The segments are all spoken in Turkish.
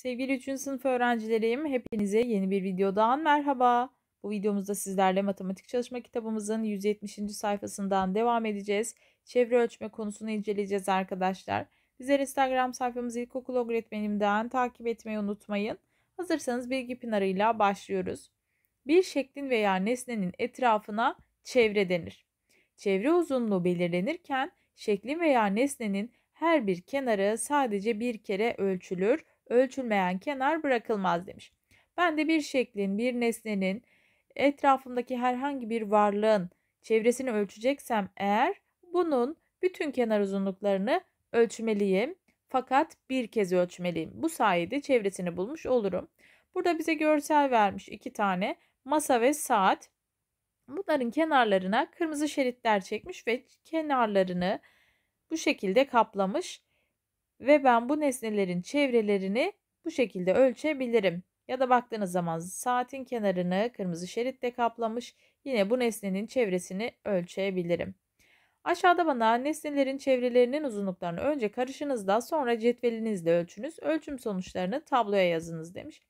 Sevgili 3. sınıf öğrencilerim, hepinize yeni bir videodan merhaba. Bu videomuzda sizlerle matematik çalışma kitabımızın 170. sayfasından devam edeceğiz. Çevre ölçme konusunu inceleyeceğiz arkadaşlar. Bizler Instagram sayfamızı ilkokul öğretmenimden takip etmeyi unutmayın. Hazırsanız bilgi pınarıyla başlıyoruz. Bir şeklin veya nesnenin etrafına çevre denir. Çevre uzunluğu belirlenirken şeklin veya nesnenin her bir kenarı sadece bir kere ölçülür ölçülmeyen kenar bırakılmaz demiş. Ben de bir şeklin, bir nesnenin, etrafımdaki herhangi bir varlığın çevresini ölçeceksem eğer bunun bütün kenar uzunluklarını ölçmeliyim. Fakat bir kez ölçmeliyim. Bu sayede çevresini bulmuş olurum. Burada bize görsel vermiş iki tane masa ve saat. Bunların kenarlarına kırmızı şeritler çekmiş ve kenarlarını bu şekilde kaplamış ve ben bu nesnelerin çevrelerini bu şekilde ölçebilirim. Ya da baktığınız zaman saatin kenarını kırmızı şeritle kaplamış yine bu nesnenin çevresini ölçebilirim. Aşağıda bana nesnelerin çevrelerinin uzunluklarını önce karışınızda sonra cetvelinizle ölçünüz. Ölçüm sonuçlarını tabloya yazınız demiş.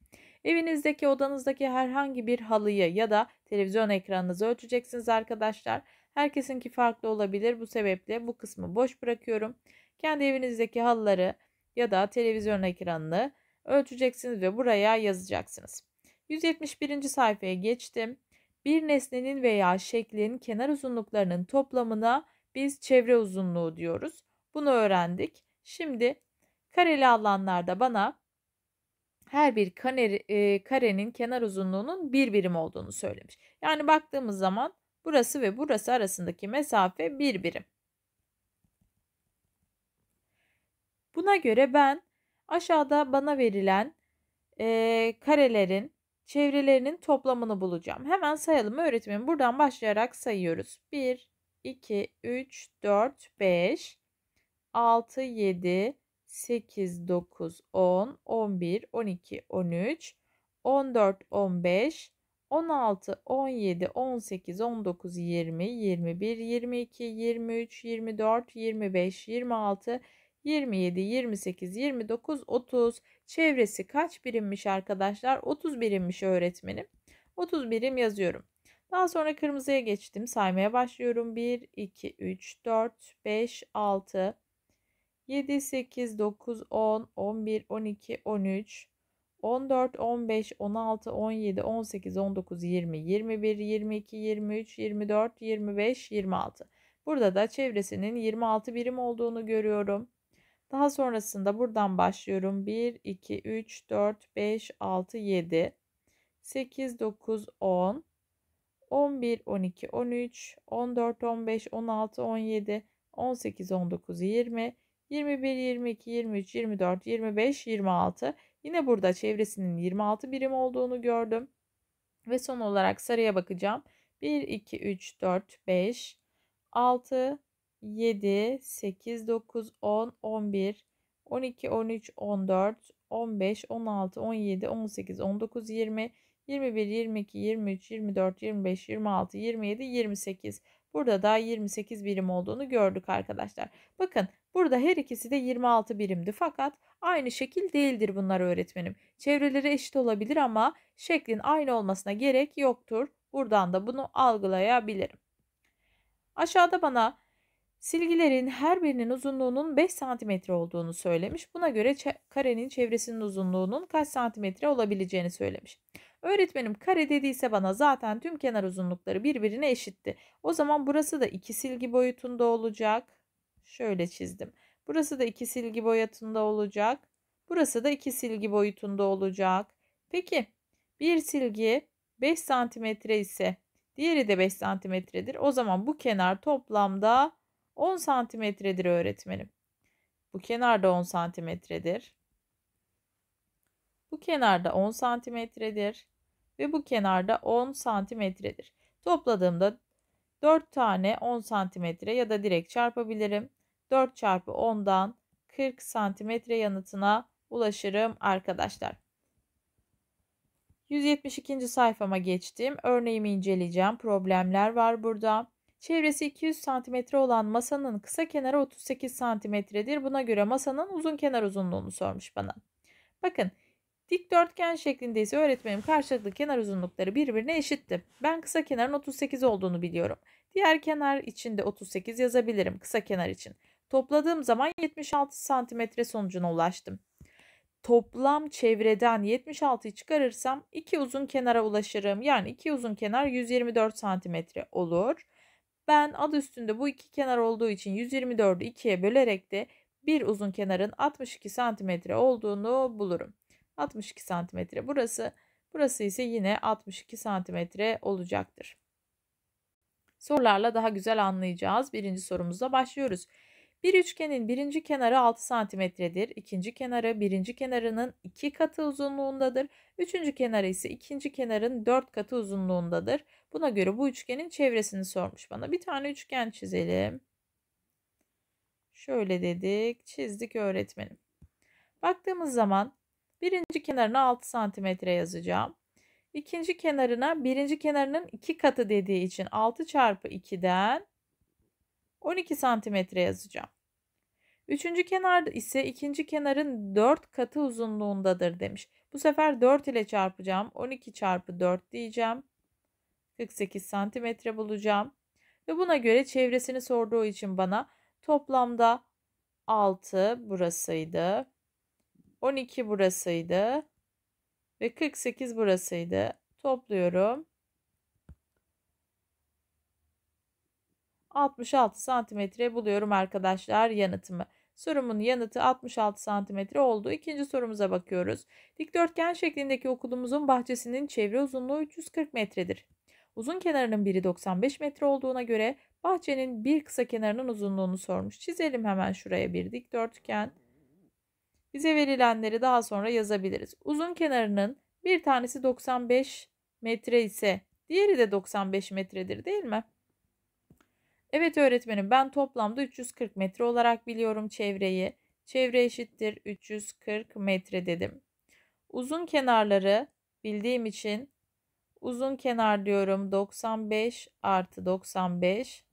Evinizdeki odanızdaki herhangi bir halıyı ya da televizyon ekranınızı ölçeceksiniz arkadaşlar. Herkesinki farklı olabilir. Bu sebeple bu kısmı boş bırakıyorum. Kendi evinizdeki halıları ya da televizyon ekranını ölçeceksiniz ve buraya yazacaksınız. 171. sayfaya geçtim. Bir nesnenin veya şeklin kenar uzunluklarının toplamına biz çevre uzunluğu diyoruz. Bunu öğrendik. Şimdi kareli alanlarda bana her bir kaneri, e, karenin kenar uzunluğunun bir birim olduğunu söylemiş. Yani baktığımız zaman burası ve burası arasındaki mesafe bir birim. Buna göre ben aşağıda bana verilen e, karelerin çevrelerinin toplamını bulacağım. Hemen sayalım öğretmenim. Buradan başlayarak sayıyoruz. 1, 2, 3, 4, 5, 6, 7, 8, 9, 10, 11, 12, 13, 14, 15, 16, 17, 18, 19, 20, 21, 22, 23, 24, 25, 26, 26, 27, 28, 29, 30 çevresi kaç birimmiş arkadaşlar? 30 birimmiş öğretmenim. 30 birim yazıyorum. Daha sonra kırmızıya geçtim. Saymaya başlıyorum. 1, 2, 3, 4, 5, 6, 7, 8, 9, 10, 11, 12, 13, 14, 15, 16, 17, 18, 19, 20, 21, 22, 23, 24, 25, 26. Burada da çevresinin 26 birim olduğunu görüyorum. Daha sonrasında buradan başlıyorum. 1, 2, 3, 4, 5, 6, 7, 8, 9, 10, 11, 12, 13, 14, 15, 16, 17, 18, 19, 20, 21, 22, 23, 24, 25, 26. Yine burada çevresinin 26 birim olduğunu gördüm. Ve son olarak sarıya bakacağım. 1, 2, 3, 4, 5, 6, 7, 8, 9, 10, 11, 12, 13, 14, 15, 16, 17, 18, 19, 20, 21, 22, 23, 24, 25, 26, 27, 28. Burada da 28 birim olduğunu gördük arkadaşlar. Bakın burada her ikisi de 26 birimdi fakat aynı şekil değildir bunlar öğretmenim. Çevreleri eşit olabilir ama şeklin aynı olmasına gerek yoktur. Buradan da bunu algılayabilirim. Aşağıda bana Silgilerin her birinin uzunluğunun 5 cm olduğunu söylemiş. Buna göre karenin çevresinin uzunluğunun kaç santimetre olabileceğini söylemiş. Öğretmenim kare dediyse bana zaten tüm kenar uzunlukları birbirine eşitti. O zaman burası da 2 silgi boyutunda olacak. Şöyle çizdim. Burası da 2 silgi boyutunda olacak. Burası da 2 silgi boyutunda olacak. Peki bir silgi 5 cm ise diğeri de 5 cm'dir. O zaman bu kenar toplamda 10 santimetredir öğretmenim. Bu kenarda 10 santimetredir. Bu kenarda 10 santimetredir. Ve bu kenarda 10 santimetredir. Topladığımda 4 tane 10 santimetre ya da direkt çarpabilirim. 4 çarpı 10'dan 40 santimetre yanıtına ulaşırım arkadaşlar. 172. sayfama geçtim. Örneğimi inceleyeceğim. Problemler var burada. Çevresi 200 cm olan masanın kısa kenarı 38 cm'dir. Buna göre masanın uzun kenar uzunluğunu sormuş bana. Bakın dikdörtgen şeklinde ise öğretmenim karşılıklı kenar uzunlukları birbirine eşitti. Ben kısa kenarın 38 olduğunu biliyorum. Diğer kenar için de 38 yazabilirim kısa kenar için. Topladığım zaman 76 cm sonucuna ulaştım. Toplam çevreden 76'yı çıkarırsam iki uzun kenara ulaşırım. Yani iki uzun kenar 124 cm olur. Ben ad üstünde bu iki kenar olduğu için 124'ü 2'ye bölerek de bir uzun kenarın 62 santimetre olduğunu bulurum. 62 santimetre burası. Burası ise yine 62 santimetre olacaktır. Sorularla daha güzel anlayacağız. Birinci sorumuzla başlıyoruz. Bir üçgenin birinci kenarı 6 santimetredir. ikinci kenarı birinci kenarının 2 katı uzunluğundadır. Üçüncü kenarı ise ikinci kenarın 4 katı uzunluğundadır. Buna göre bu üçgenin çevresini sormuş bana. Bir tane üçgen çizelim. Şöyle dedik. Çizdik öğretmenim. Baktığımız zaman birinci kenarına 6 santimetre yazacağım. İkinci kenarına birinci kenarının 2 katı dediği için 6 çarpı 2'den 12 santimetre yazacağım. Üçüncü kenar ise ikinci kenarın 4 katı uzunluğundadır demiş. Bu sefer 4 ile çarpacağım. 12 çarpı 4 diyeceğim. 48 santimetre bulacağım. Ve buna göre çevresini sorduğu için bana toplamda 6 burasıydı. 12 burasıydı. Ve 48 burasıydı. Topluyorum. 66 santimetre buluyorum arkadaşlar yanıtımı. Sorumun yanıtı 66 santimetre oldu. İkinci sorumuza bakıyoruz. Dikdörtgen şeklindeki okulumuzun bahçesinin çevre uzunluğu 340 metredir. Uzun kenarının biri 95 metre olduğuna göre bahçenin bir kısa kenarının uzunluğunu sormuş. Çizelim hemen şuraya bir dikdörtgen. Bize verilenleri daha sonra yazabiliriz. Uzun kenarının bir tanesi 95 metre ise diğeri de 95 metredir değil mi? Evet öğretmenim ben toplamda 340 metre olarak biliyorum çevreyi. Çevre eşittir 340 metre dedim. Uzun kenarları bildiğim için uzun kenar diyorum 95 artı 95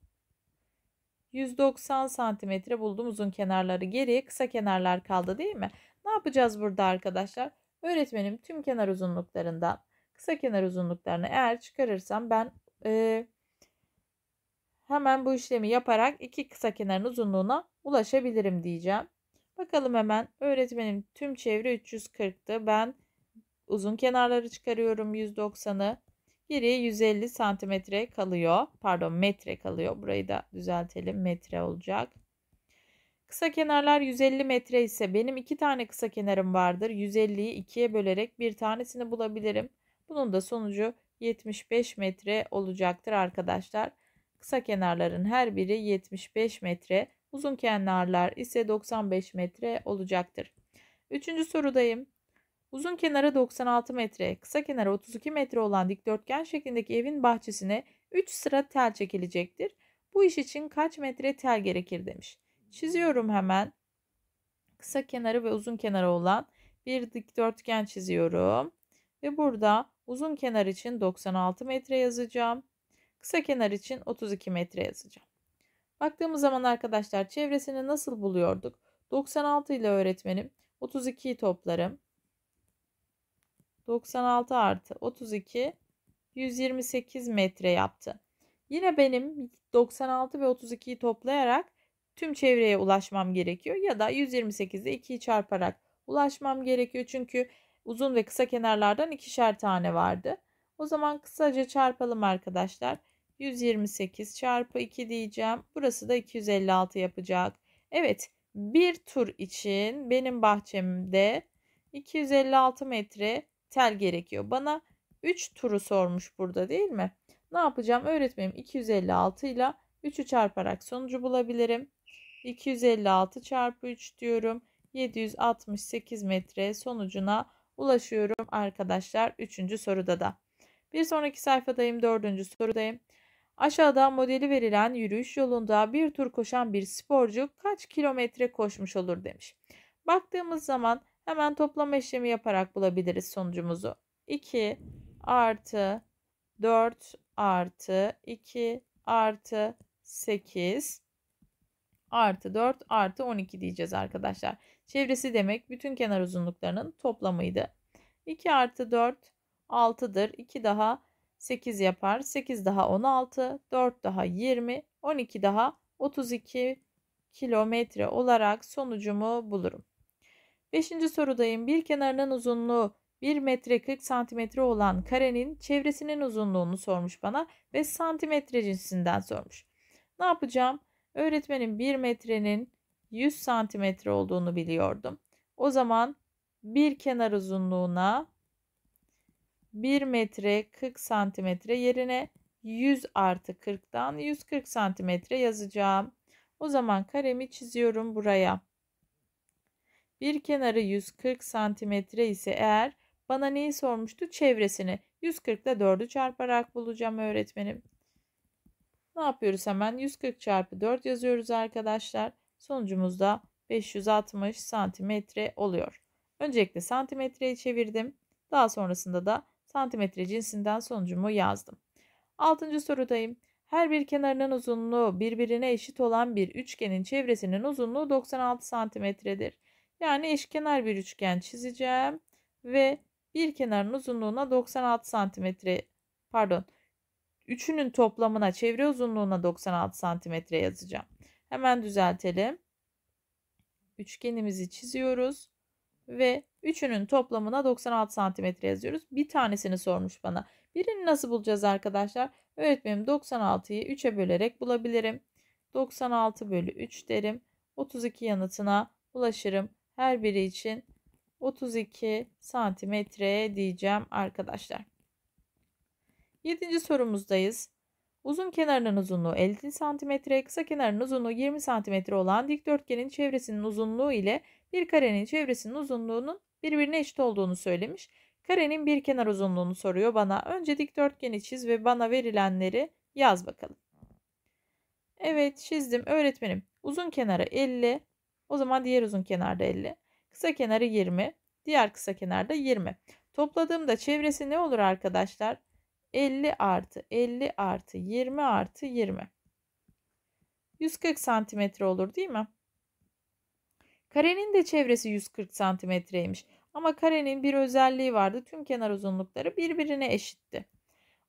190 santimetre buldum uzun kenarları. Geriye kısa kenarlar kaldı değil mi? Ne yapacağız burada arkadaşlar? Öğretmenim tüm kenar uzunluklarından kısa kenar uzunluklarını eğer çıkarırsam ben e, hemen bu işlemi yaparak iki kısa kenarın uzunluğuna ulaşabilirim diyeceğim. Bakalım hemen öğretmenim tüm çevre 340'tı. Ben uzun kenarları çıkarıyorum 190'ı. Geri 150 santimetre kalıyor. Pardon metre kalıyor. Burayı da düzeltelim. Metre olacak. Kısa kenarlar 150 metre ise benim iki tane kısa kenarım vardır. 150'yi ikiye bölerek bir tanesini bulabilirim. Bunun da sonucu 75 metre olacaktır arkadaşlar. Kısa kenarların her biri 75 metre, uzun kenarlar ise 95 metre olacaktır. Üçüncü sorudayım. Uzun kenara 96 metre, kısa kenara 32 metre olan dikdörtgen şeklindeki evin bahçesine 3 sıra tel çekilecektir. Bu iş için kaç metre tel gerekir demiş. Çiziyorum hemen. Kısa kenarı ve uzun kenarı olan bir dikdörtgen çiziyorum. Ve burada uzun kenar için 96 metre yazacağım. Kısa kenar için 32 metre yazacağım. Baktığımız zaman arkadaşlar çevresini nasıl buluyorduk? 96 ile öğretmenim 32'yi toplarım. 96 artı 32 128 metre yaptı. Yine benim 96 ve 32'yi toplayarak tüm çevreye ulaşmam gerekiyor ya da 128'de 2'yi çarparak ulaşmam gerekiyor. Çünkü uzun ve kısa kenarlardan ikişer tane vardı. O zaman kısaca çarpalım arkadaşlar. 128 çarpı 2 diyeceğim. Burası da 256 yapacak. Evet bir tur için benim bahçemde 256 metre tel gerekiyor. Bana 3 turu sormuş burada değil mi? Ne yapacağım? Öğretmenim 256 ile 3'ü çarparak sonucu bulabilirim. 256 çarpı 3 diyorum. 768 metre sonucuna ulaşıyorum arkadaşlar 3. soruda da. Bir sonraki sayfadayım 4. sorudayım. Aşağıda modeli verilen yürüyüş yolunda bir tur koşan bir sporcu kaç kilometre koşmuş olur demiş. Baktığımız zaman hemen toplama işlemi yaparak bulabiliriz sonucumuzu. 2 artı 4 artı 2 artı 8 artı 4 artı 12 diyeceğiz arkadaşlar. Çevresi demek bütün kenar uzunluklarının toplamıydı. 2 artı 4 6'dır. 2 daha 8 yapar. 8 daha 16, 4 daha 20, 12 daha 32 kilometre olarak sonucumu bulurum. Beşinci sorudayım. Bir kenarının uzunluğu 1 metre 40 santimetre olan karenin çevresinin uzunluğunu sormuş bana ve santimetre cinsinden sormuş. Ne yapacağım? Öğretmenin 1 metrenin 100 santimetre olduğunu biliyordum. O zaman bir kenar uzunluğuna 1 metre 40 santimetre yerine 100 artı 40'dan 140 santimetre yazacağım. O zaman karemi çiziyorum buraya. Bir kenarı 140 santimetre ise eğer bana neyi sormuştu? Çevresini. 140 ile 4'ü çarparak bulacağım öğretmenim. Ne yapıyoruz hemen? 140 çarpı 4 yazıyoruz arkadaşlar. Sonucumuz da 560 santimetre oluyor. Öncelikle santimetreyi çevirdim. Daha sonrasında da santimetre cinsinden sonucumu yazdım. Altıncı sorudayım. Her bir kenarının uzunluğu birbirine eşit olan bir üçgenin çevresinin uzunluğu 96 santimetredir. Yani eşkenar bir üçgen çizeceğim ve bir kenarın uzunluğuna 96 santimetre pardon üçünün toplamına çevre uzunluğuna 96 santimetre yazacağım. Hemen düzeltelim. Üçgenimizi çiziyoruz ve Üçünün toplamına 96 santimetre yazıyoruz. Bir tanesini sormuş bana. Birini nasıl bulacağız arkadaşlar? Öğretmenim 96'yı 3'e bölerek bulabilirim. 96 bölü 3 derim. 32 yanıtına ulaşırım. Her biri için 32 santimetre diyeceğim arkadaşlar. 7. sorumuzdayız. Uzun kenarının uzunluğu 50 santimetre, kısa kenarının uzunluğu 20 santimetre olan dikdörtgenin çevresinin uzunluğu ile bir karenin çevresinin uzunluğunun birbirine eşit olduğunu söylemiş. Karenin bir kenar uzunluğunu soruyor bana. Önce dikdörtgeni çiz ve bana verilenleri yaz bakalım. Evet çizdim öğretmenim. Uzun kenarı 50. O zaman diğer uzun kenarda 50. Kısa kenarı 20. Diğer kısa kenarda 20. Topladığımda çevresi ne olur arkadaşlar? 50 artı 50 artı 20 artı 20. 140 santimetre olur değil mi? Karenin de çevresi 140 santimetreymiş. Ama karenin bir özelliği vardı. Tüm kenar uzunlukları birbirine eşitti.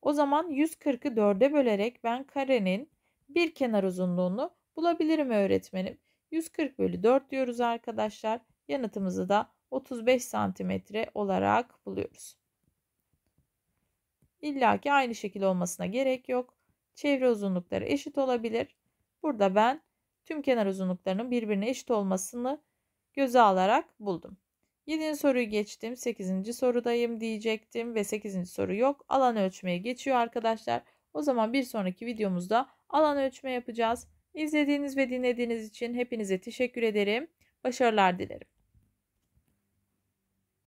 O zaman 140'ı 4'e bölerek ben karenin bir kenar uzunluğunu bulabilirim öğretmenim. 140 bölü 4 diyoruz arkadaşlar. Yanıtımızı da 35 santimetre olarak buluyoruz. İlla ki aynı şekil olmasına gerek yok. Çevre uzunlukları eşit olabilir. Burada ben tüm kenar uzunluklarının birbirine eşit olmasını göze alarak buldum. 7. soruyu geçtim. 8. sorudayım diyecektim ve 8. soru yok. Alan ölçmeye geçiyor arkadaşlar. O zaman bir sonraki videomuzda alan ölçme yapacağız. İzlediğiniz ve dinlediğiniz için hepinize teşekkür ederim. Başarılar dilerim.